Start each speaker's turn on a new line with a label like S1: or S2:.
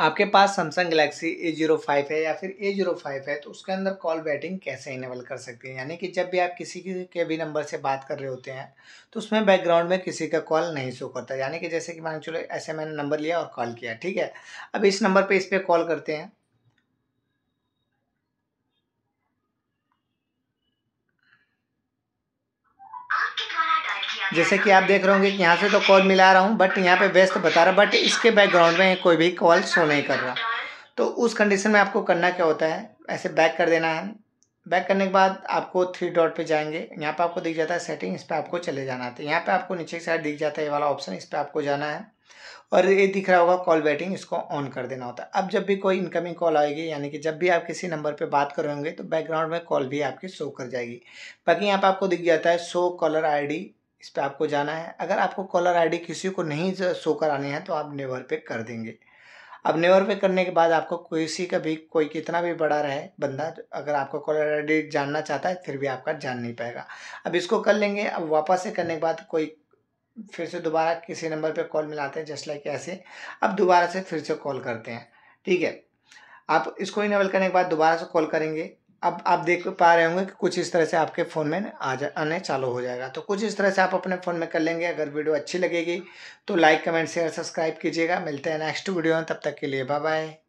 S1: आपके पास Samsung Galaxy A zero five है या फिर ए जीरो फाइव है तो उसके अंदर कॉल बैटिंग कैसे इनेबल कर सकते हैं यानी कि जब भी आप किसी के भी नंबर से बात कर रहे होते हैं तो उसमें बैकग्राउंड में किसी का कॉल नहीं शो करता यानी कि जैसे कि मान चलो ऐसे मैंने नंबर लिया और कॉल किया ठीक है अब इस नंबर पर इस पर कॉल करते हैं जैसे कि आप देख रहे होंगे कि यहाँ से तो कॉल मिला रहा हूँ बट यहाँ पे व्यस्त बता रहा बट इसके बैकग्राउंड में कोई भी कॉल शो नहीं कर रहा तो उस कंडीशन में आपको करना क्या होता है ऐसे बैक कर देना है बैक करने के बाद आपको थ्री डॉट पे जाएंगे यहाँ पे आपको दिख जाता है सेटिंग इस पर आपको चले जाना है तो यहाँ पे आपको नीचे की साइड दिख जाता है ये वाला ऑप्शन इस पर आपको जाना है और ये दिख रहा होगा कॉल वेटिंग इसको ऑन कर देना होता है अब जब भी कोई इनकमिंग कॉल आएगी यानी कि जब भी आप किसी नंबर पे बात करेंगे तो बैकग्राउंड में कॉल भी आपकी शो कर जाएगी बाकी यहाँ पर आपको दिख जाता है शो कॉलर आईडी इस पर आपको जाना है अगर आपको कॉलर आईडी किसी को नहीं शो करानी है तो आप नेवर पे कर देंगे अब नेवर पे करने के बाद आपको किसी का भी कोई कितना भी बड़ा रहे बंदा तो अगर आपका कॉलर आईडी जानना चाहता है फिर भी आपका जान नहीं पाएगा अब इसको कर लेंगे अब वापस से करने के बाद कोई फिर से दोबारा किसी नंबर पर कॉल मिलाते हैं जस्ट लाइक ऐसे अब दोबारा से फिर से कॉल करते हैं ठीक है आप इसको इनेबल करने के बाद दोबारा से कॉल करेंगे अब आप देख पा रहे होंगे कि कुछ इस तरह से आपके फ़ोन में आ जा आने चालू हो जाएगा तो कुछ इस तरह से आप अपने फ़ोन में कर लेंगे अगर वीडियो अच्छी लगेगी तो लाइक कमेंट शेयर सब्सक्राइब कीजिएगा मिलते हैं नेक्स्ट वीडियो में तब तक के लिए बाय बाय